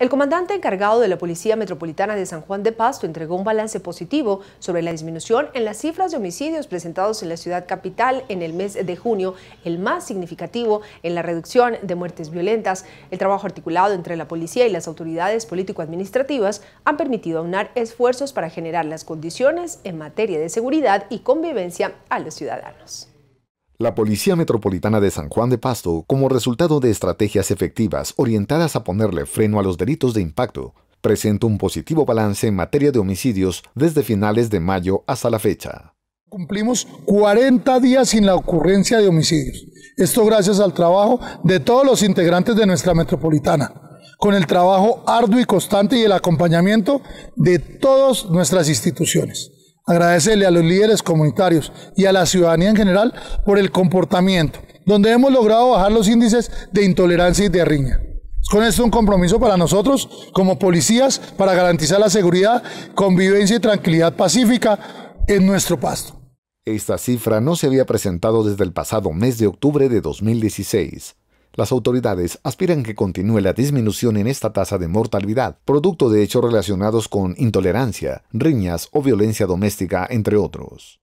El comandante encargado de la Policía Metropolitana de San Juan de Pasto entregó un balance positivo sobre la disminución en las cifras de homicidios presentados en la ciudad capital en el mes de junio, el más significativo en la reducción de muertes violentas. El trabajo articulado entre la policía y las autoridades político-administrativas han permitido aunar esfuerzos para generar las condiciones en materia de seguridad y convivencia a los ciudadanos. La Policía Metropolitana de San Juan de Pasto, como resultado de estrategias efectivas orientadas a ponerle freno a los delitos de impacto, presenta un positivo balance en materia de homicidios desde finales de mayo hasta la fecha. Cumplimos 40 días sin la ocurrencia de homicidios. Esto gracias al trabajo de todos los integrantes de nuestra metropolitana, con el trabajo arduo y constante y el acompañamiento de todas nuestras instituciones agradecerle a los líderes comunitarios y a la ciudadanía en general por el comportamiento, donde hemos logrado bajar los índices de intolerancia y de riña. Con esto un compromiso para nosotros como policías para garantizar la seguridad, convivencia y tranquilidad pacífica en nuestro pasto. Esta cifra no se había presentado desde el pasado mes de octubre de 2016. Las autoridades aspiran que continúe la disminución en esta tasa de mortalidad, producto de hechos relacionados con intolerancia, riñas o violencia doméstica, entre otros.